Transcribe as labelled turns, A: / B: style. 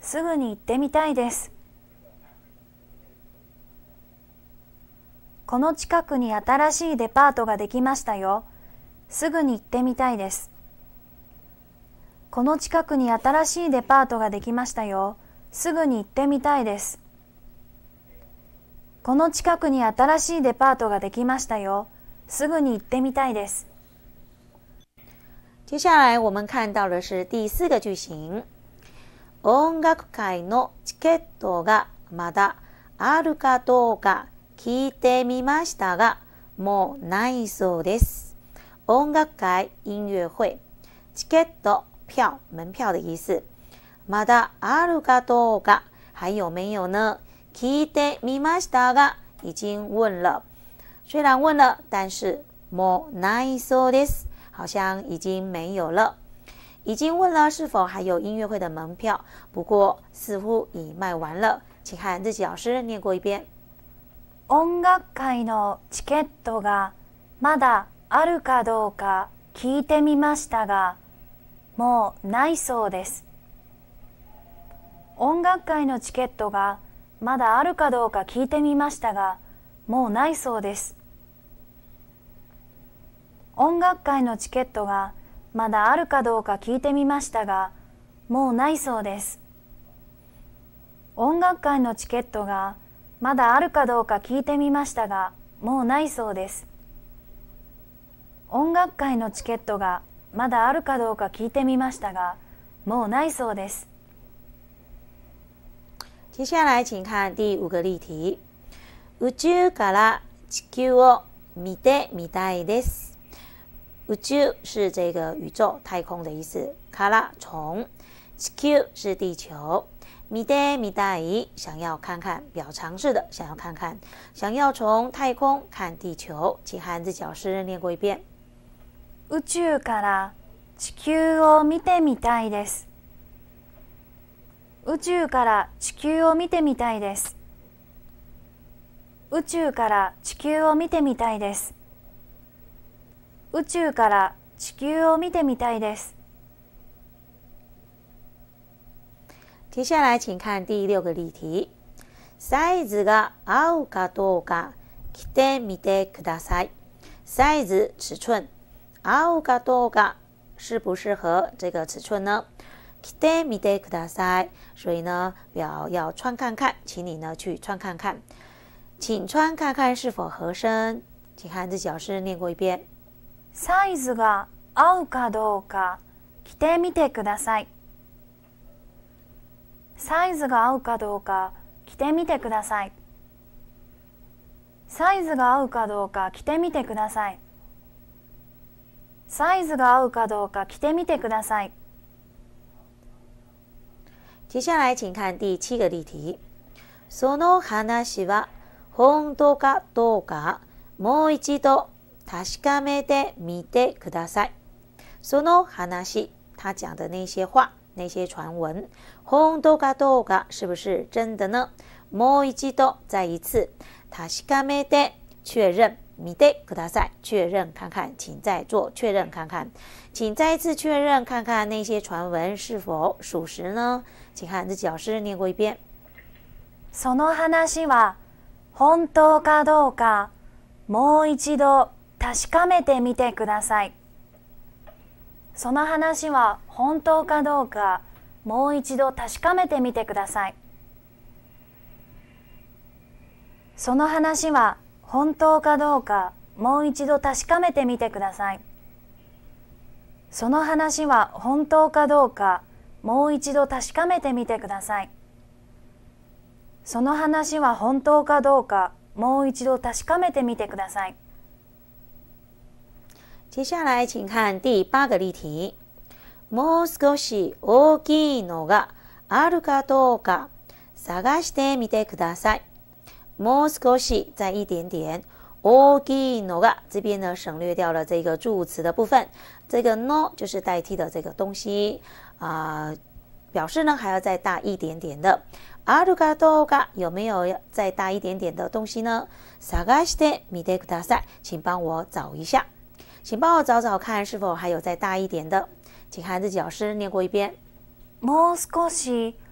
A: すぐに行ってみたいです。この近くに新しいデパートができましたよ。すぐに行ってみたいです。この近くに新しいデパートができましたよ。すぐに行ってみたいです。この近くに新しいデパートができましたよ。すぐに行ってみたいです。接下来我们看到的是第四个句型。
B: 音楽会のチケットがまだあるかどうか聞いてみましたが、もうないそうです。音楽会音乐会チケット票门票的意思。まだあるかどうか还有没有呢？聞いてみましたが、已经问了。虽然问了，但是もうないそうです。好像已经没有了。已经问了是否还有音乐会的门票，不过似乎已卖完了。请看日记老师念过一遍。
A: 音楽会のチケットがまだあるかどうか聞いてみましたが、もうないそうです。音楽会のチケットがまだあるかどうか聞いてみましたが、もうないそうです。音楽会のチケットがまだあるかどうか聞いてみましたがもうないそうです音楽会のチケットがまだあるかどうか聞いてみましたがもうないそうです音楽会のチケットがまだあるかどうか聞いてみましたがもうないそうです
B: 接下来请看第五个例题宇宙から地球を見てみたいです宇宙是这个宇宙太空的意思。から从，地球是地球。みたいみたい，想要看看，比较尝试的，想要看看，想要从太空看地球。请汉字教师练过一遍。
A: 宇宙から地球を見てみたいです。宇宙から地球を見てみたいです。宇宙から地球を見てみたいです。宇宙から地球を見てみたいです。
B: 接下来请看第六个例题。サイズが合うかどうか着てみてください。サイズ尺寸合うかどうか是不是合这个尺寸呢？着てみてください。所以呢，要穿看看，请你呢去穿看看，请穿看看是否合身。请看念过一遍。
A: サイズが合うかどうか着てみてくださいサイズが合うかどうか着てみてくださいサイズが合うかどうか着てみてくださいサイズが合うかどうか着てみてください
B: 接下来请看第七个例题。その話は本当かどうかもう一度他かめてみてください。その話、他讲的那些话，那些传闻，本当かどうか，是不是真的呢？もう一度、再一次，他思考，没确认，没得，可大赛，确认看看，请再做确认看看，请再一次确认看看那些传闻是否属实呢？
A: 请看日语老师念过一遍。その話は本当かどうか、もう一度。確かめてみてくださいその話は本当かどうかもう一度確かめてみてくださいその話は本当かどうかもう一度確かめてみてくださいその話は本当かどうかもう一度確かめてみてくださいその話は本当かどうかもう一度確かめてみてください接下来，请
B: 看第八个例题。もう少し大きいのがあるかどうか、探してみてください。もう少し在一点点，大きいのが这边呢，省略掉了这个助词的部分。这个「の」就是代替的这个东西啊，表示呢还要再大一点点的。あるかどうか有没有要再大一点点的东西呢？探してみてください，请帮我找一下。请帮我找找看，是否还有再大一点的？请看这子老师念过一遍。m o 少し s o